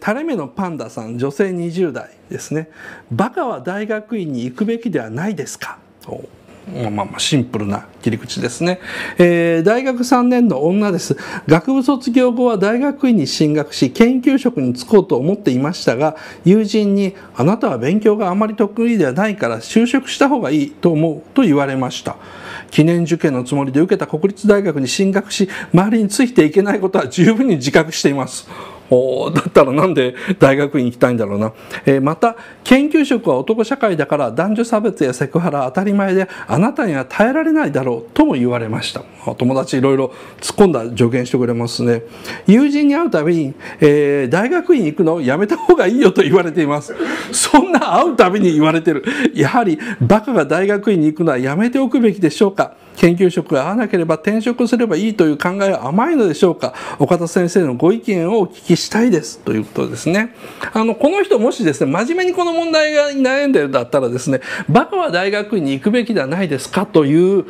垂れ目のパンダさん女性20代ですね「バカは大学院に行くべきではないですか?」まあまあシンプルな切り口ですね、えー、大学3年の女です学部卒業後は大学院に進学し研究職に就こうと思っていましたが友人に「あなたは勉強があまり得意ではないから就職した方がいいと思う」と言われました記念受験のつもりで受けた国立大学に進学し周りについていけないことは十分に自覚していますだったらなんで大学院行きたいんだろうな、えー、また研究職は男社会だから男女差別やセクハラ当たり前であなたには耐えられないだろうとも言われました友達いろいろ突っ込んだ助言してくれますね友人に会うたびに、えー、大学院行くのやめた方がいいよと言われていますそんな会うたびに言われてるやはりバカが大学院に行くのはやめておくべきでしょうか研究職が合わなければ転職すればいいという考えは甘いのでしょうか岡田先生のご意見をお聞きしたいですということですね。あの、この人もしですね、真面目にこの問題が悩んでるだったらですね、バカは大学院に行くべきではないですかという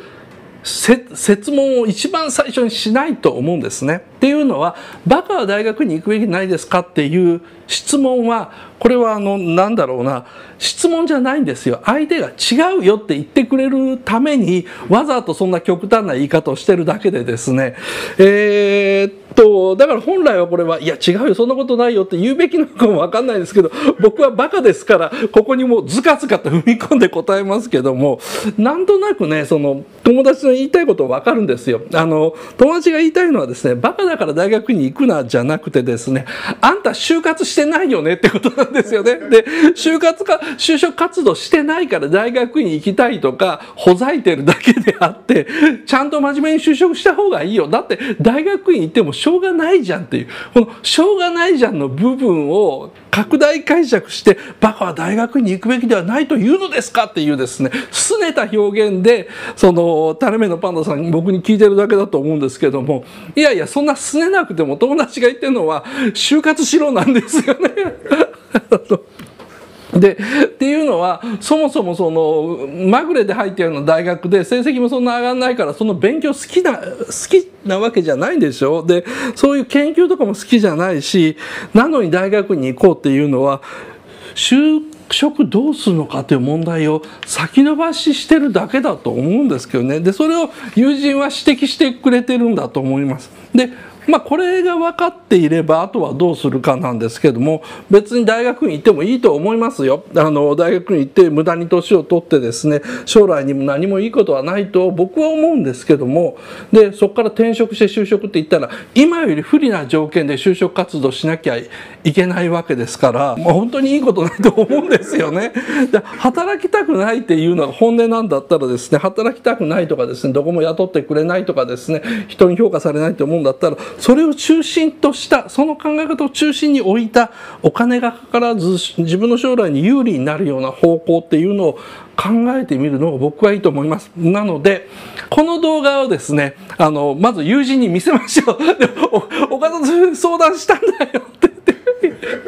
説問を一番最初にしないと思うんですね。っていうのはバカは大学に行くべきないですかっていう質問はこれはあのなんだろうな質問じゃないんですよ相手が違うよって言ってくれるためにわざとそんな極端な言い方をしてるだけでですねえー、っとだから本来はこれはいや違うよそんなことないよって言うべきなのかも分かんないですけど僕はバカですからここにもうズカズカと踏み込んで答えますけどもなんとなくねその友達の言いたいこと分かるんですよ。あの友達が言いたいのはですねバカだから大学に行くなじゃなくてですねあんた就活してないよねってことなんですよね。で就活か就職活動してないから大学に行きたいとかほざいてるだけであってちゃんと真面目に就職した方がいいよだって大学院行ってもしょうがないじゃんっていうこの「しょうがないじゃん」の部分を拡大解釈してバカは大学に行くべきではないというのですかっていうですね拗ねた表現でそのタレ目のパンダさん僕に聞いてるだけだと思うんですけどもいやいやそんな拗ねなくても友達が言ってるのは就活しろなんですよね でっていうのはそもそもそのまぐれで入ったような大学で成績もそんな上がんないからその勉強好きな好きなわけじゃないんでしょでそういう研究とかも好きじゃないしなのに大学に行こうっていうのは就職どうするのかという問題を先延ばししてるだけだと思うんですけどねでそれを友人は指摘してくれてるんだと思います。でまあ、これが分かっていればあとはどうするかなんですけども別に大学に行ってもいいと思いますよあの大学に行って無駄に年を取ってですね将来にも何もいいことはないと僕は思うんですけどもでそこから転職して就職って言ったら今より不利な条件で就職活動しなきゃいけないわけですからもう本当にいいことないと思うんですよね。で働きたくないっていうのが本音なんだったらですね働きたくないとかですねどこも雇ってくれないとかですね人に評価されないと思うんだったらそれを中心としたその考え方を中心に置いたお金がかからず自分の将来に有利になるような方向っていうのを考えてみるのが僕はいいと思います。なので、この動画をですね、あの、まず友人に見せましょう。で岡田相談したんだよ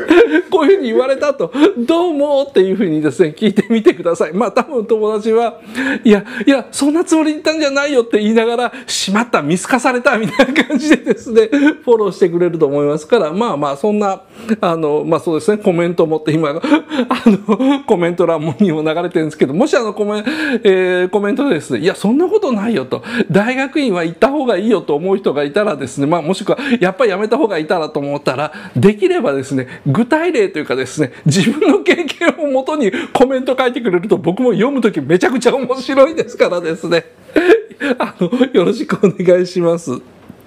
こういうふうに言われたと、どうもっていうふうにですね、聞いてみてください。まあ多分友達は、いや、いや、そんなつもり言ったんじゃないよって言いながら、しまった、見透かされた、みたいな感じでですね、フォローしてくれると思いますから、まあまあそんな、あの、まあそうですね、コメントを持って今、あの、コメント欄にも流れてるんですけど、もしあのコメ,、えー、コメントでですね、いや、そんなことないよと、大学院は行った方がいいよと思う人がいたらですね、まあもしくは、やっぱりやめた方がいたらと思ったら、できればですね、具体例というかですね、自分の経験をもとにコメント書いてくれると僕も読むときめちゃくちゃ面白いですからですね。あの、よろしくお願いします。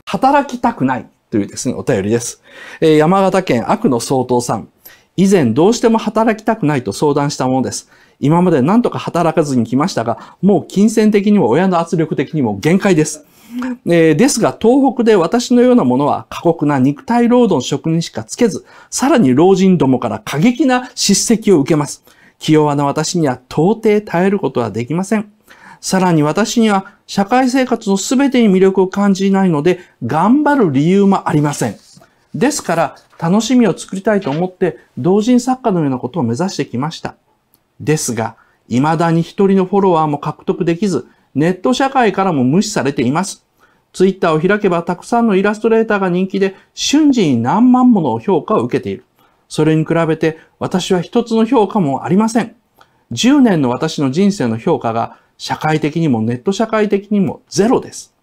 働きたくないというですね、お便りです。えー、山形県悪の総統さん。以前どうしても働きたくないと相談したものです。今まで何とか働かずに来ましたが、もう金銭的にも親の圧力的にも限界です。えー、ですが、東北で私のようなものは過酷な肉体労働の職人しかつけず、さらに老人どもから過激な叱責を受けます。気弱な私には到底耐えることはできません。さらに私には社会生活の全てに魅力を感じないので、頑張る理由もありません。ですから、楽しみを作りたいと思って、同人作家のようなことを目指してきました。ですが、未だに一人のフォロワーも獲得できず、ネット社会からも無視されています。ツイッターを開けばたくさんのイラストレーターが人気で瞬時に何万もの評価を受けている。それに比べて私は一つの評価もありません。10年の私の人生の評価が社会的にもネット社会的にもゼロです。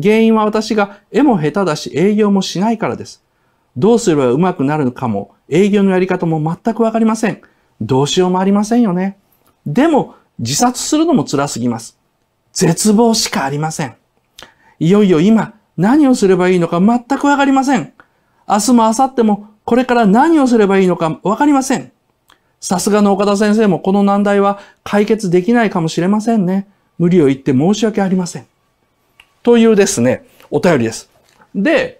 原因は私が絵も下手だし営業もしないからです。どうすればうまくなるのかも営業のやり方も全くわかりません。どうしようもありませんよね。でも自殺するのも辛すぎます。絶望しかありません。いよいよ今、何をすればいいのか全くわかりません。明日も明後日もこれから何をすればいいのかわかりません。さすがの岡田先生もこの難題は解決できないかもしれませんね。無理を言って申し訳ありません。というですね、お便りです。で、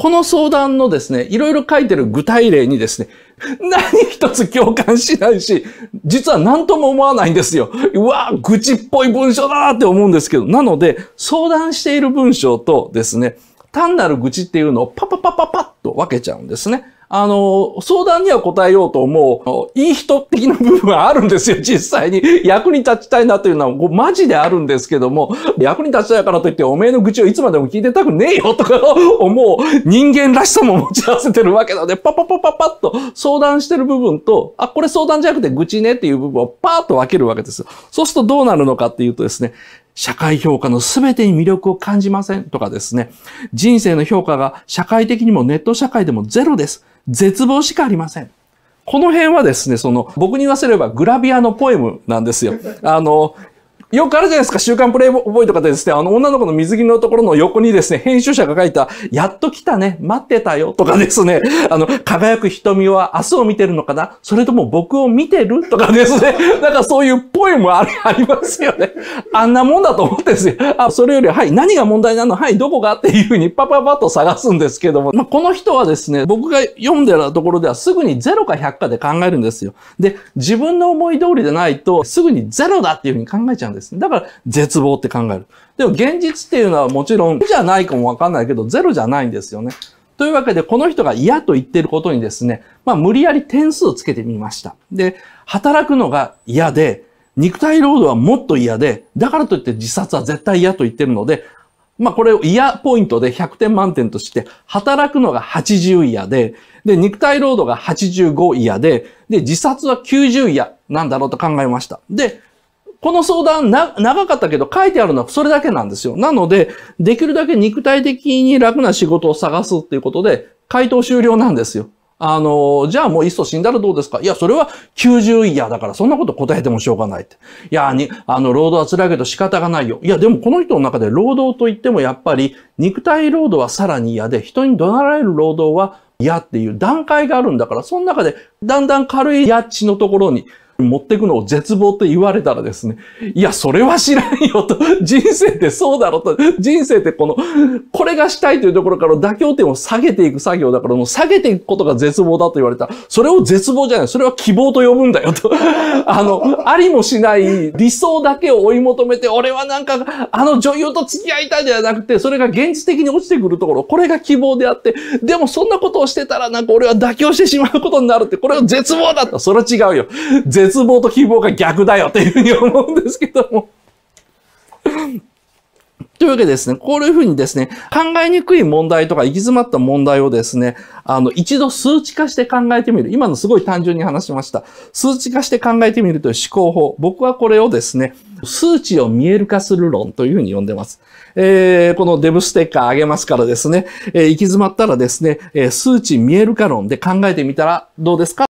この相談のですね、いろいろ書いてる具体例にですね、何一つ共感しないし、実は何とも思わないんですよ。うわ愚痴っぽい文章だって思うんですけど、なので、相談している文章とですね、単なる愚痴っていうのをパパパパパッと分けちゃうんですね。あの、相談には答えようと思う、いい人的な部分はあるんですよ、実際に。役に立ちたいなというのは、こうマジであるんですけども、役に立ちたいからといって、おめえの愚痴をいつまでも聞いてたくねえよとか 思う人間らしさも持ち合わせてるわけなので、パパパパパッと相談してる部分と、あ、これ相談じゃなくて愚痴ねっていう部分をパーッと分けるわけです。そうするとどうなるのかっていうとですね、社会評価の全てに魅力を感じませんとかですね、人生の評価が社会的にもネット社会でもゼロです。絶望しかありません。この辺はですね、その、僕に言わせればグラビアのポエムなんですよ。あの、よくあるじゃないですか、週刊プレイボーイとかでですね、あの、女の子の水着のところの横にですね、編集者が書いた、やっと来たね、待ってたよ、とかですね、あの、輝く瞳は明日を見てるのかなそれとも僕を見てるとかですね、なんかそういうポエム ありますよね。あんなもんだと思ってですよ。あ、それより、はい、何が問題なのはい、どこがっていうふうにパパパッと探すんですけども、まあ、この人はですね、僕が読んでるところではすぐに0か100かで考えるんですよ。で、自分の思い通りでないと、すぐに0だっていうふうに考えちゃうんです。ですね。だから絶望って考える。でも現実っていうのはもちろん、じゃないかもわかんないけど、ゼロじゃないんですよね。というわけで、この人が嫌と言ってることにですね、まあ無理やり点数をつけてみました。で、働くのが嫌で、肉体労働はもっと嫌で、だからといって自殺は絶対嫌と言ってるので、まあこれを嫌ポイントで100点満点として、働くのが80嫌で、で、肉体労働が85嫌で、で、自殺は90嫌なんだろうと考えました。で、この相談な、長かったけど書いてあるのはそれだけなんですよ。なので、できるだけ肉体的に楽な仕事を探すっていうことで、回答終了なんですよ。あの、じゃあもういっそ死んだらどうですかいや、それは90イヤだからそんなこと答えてもしょうがないって。いや、に、あの、労働は辛いけど仕方がないよ。いや、でもこの人の中で労働といってもやっぱり肉体労働はさらに嫌で、人に怒鳴られる労働は嫌っていう段階があるんだから、その中でだんだん軽いやっちのところに、持ってくのを絶望と言われたらですね、いや、それは知らんよと、人生ってそうだろと、人生ってこの、これがしたいというところから妥協点を下げていく作業だから、もう下げていくことが絶望だと言われたら、それを絶望じゃない、それは希望と呼ぶんだよと。あの、ありもしない理想だけを追い求めて、俺はなんか、あの女優と付き合いたいではなくて、それが現実的に落ちてくるところ、これが希望であって、でもそんなことをしてたら、なんか俺は妥協してしまうことになるって、これは絶望だと、それは違うよ。絶望と希望が逆だよっていうふうに思うんですけども。というわけでですね、こういうふうにですね、考えにくい問題とか行き詰まった問題をですね、あの、一度数値化して考えてみる。今のすごい単純に話しました。数値化して考えてみるという思考法。僕はこれをですね、数値を見える化する論というふうに呼んでます。えー、このデブステッカーあげますからですね、えー、行き詰まったらですね、え数値見える化論で考えてみたらどうですか